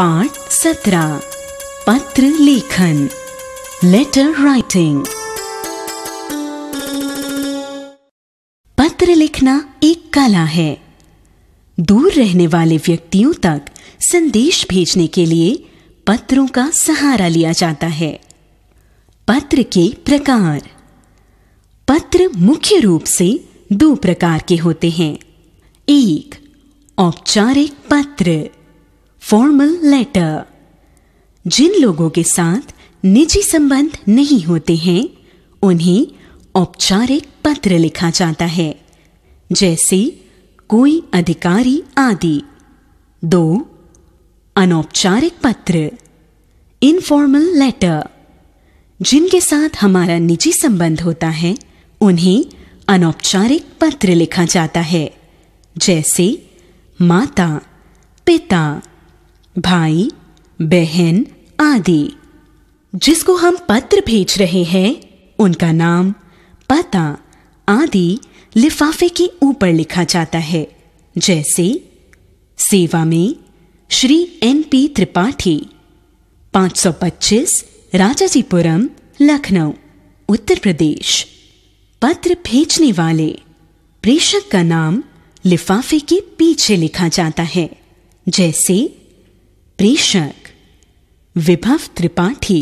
पाठ सत्रह पत्र लेखन लेटर राइटिंग पत्र लिखना एक कला है दूर रहने वाले व्यक्तियों तक संदेश भेजने के लिए पत्रों का सहारा लिया जाता है पत्र के प्रकार पत्र मुख्य रूप से दो प्रकार के होते हैं एक औपचारिक पत्र फॉर्मल लेटर जिन लोगों के साथ निजी संबंध नहीं होते हैं उन्हें औपचारिक पत्र लिखा जाता है जैसे कोई अधिकारी आदि दो अनौपचारिक पत्र इनफॉर्मल लेटर जिनके साथ हमारा निजी संबंध होता है उन्हें अनौपचारिक पत्र लिखा जाता है जैसे माता पिता भाई बहन आदि जिसको हम पत्र भेज रहे हैं उनका नाम पता आदि लिफाफे के ऊपर लिखा जाता है जैसे सेवा में श्री एन पी त्रिपाठी 525 राजाजीपुरम लखनऊ उत्तर प्रदेश पत्र भेजने वाले प्रेषक का नाम लिफाफे के पीछे लिखा जाता है जैसे प्रेषक विभव त्रिपाठी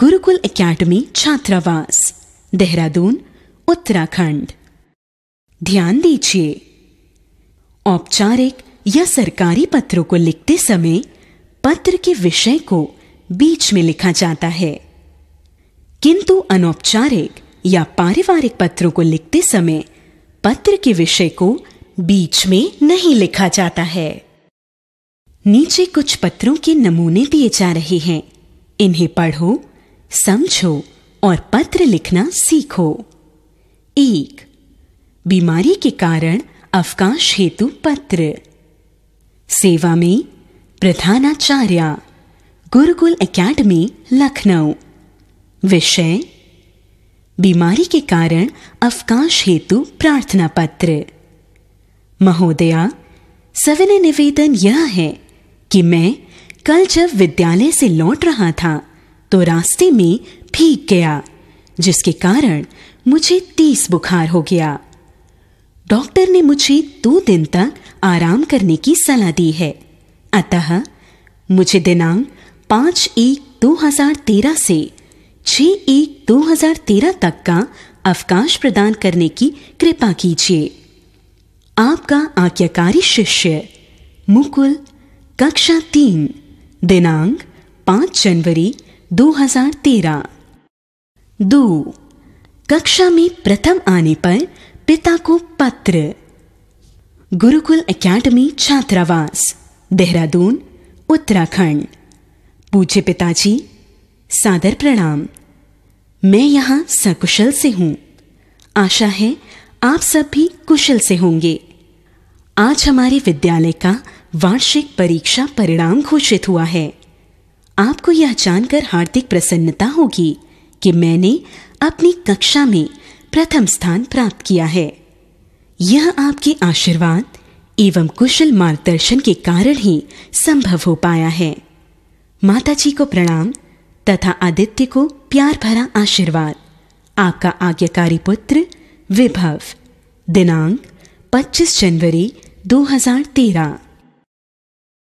गुरुकुल एकेडमी छात्रावास देहरादून उत्तराखंड ध्यान दीजिए औपचारिक या सरकारी पत्रों को लिखते समय पत्र के विषय को बीच में लिखा जाता है किंतु अनौपचारिक या पारिवारिक पत्रों को लिखते समय पत्र के विषय को बीच में नहीं लिखा जाता है नीचे कुछ पत्रों के नमूने दिए जा रहे हैं इन्हें पढ़ो समझो और पत्र लिखना सीखो एक बीमारी के कारण अवकाश हेतु पत्र सेवा में प्रधानाचार्य गुरुकुल एकेडमी लखनऊ विषय बीमारी के कारण अवकाश हेतु प्रार्थना पत्र महोदया सविनय निवेदन यह है कि मैं कल जब विद्यालय से लौट रहा था तो रास्ते में भीग गया जिसके कारण मुझे तीस बुखार हो गया डॉक्टर ने मुझे दो दिन तक आराम करने की सलाह दी है अतः मुझे दिनांक पाँच एक दो हजार तेरह से छ एक दो हजार तेरह तक का अवकाश प्रदान करने की कृपा कीजिए आपका आज्ञाकारी शिष्य मुकुल कक्षा तीन दिनांक पांच जनवरी 2013 दो कक्षा में प्रथम आने पर पिता को पत्र गुरुकुल एकेडमी छात्रावास देहरादून उत्तराखंड पूछे पिताजी सादर प्रणाम मैं यहाँ सकुशल से हूँ आशा है आप सब भी कुशल से होंगे आज हमारे विद्यालय का वार्षिक परीक्षा परिणाम घोषित हुआ है आपको यह जानकर हार्दिक प्रसन्नता होगी कि मैंने अपनी कक्षा में प्रथम स्थान प्राप्त किया है यह आपके आशीर्वाद एवं कुशल मार्गदर्शन के कारण ही संभव हो पाया है माता जी को प्रणाम तथा आदित्य को प्यार भरा आशीर्वाद आपका आज्ञाकारी पुत्र विभव दिनांक 25 जनवरी 2013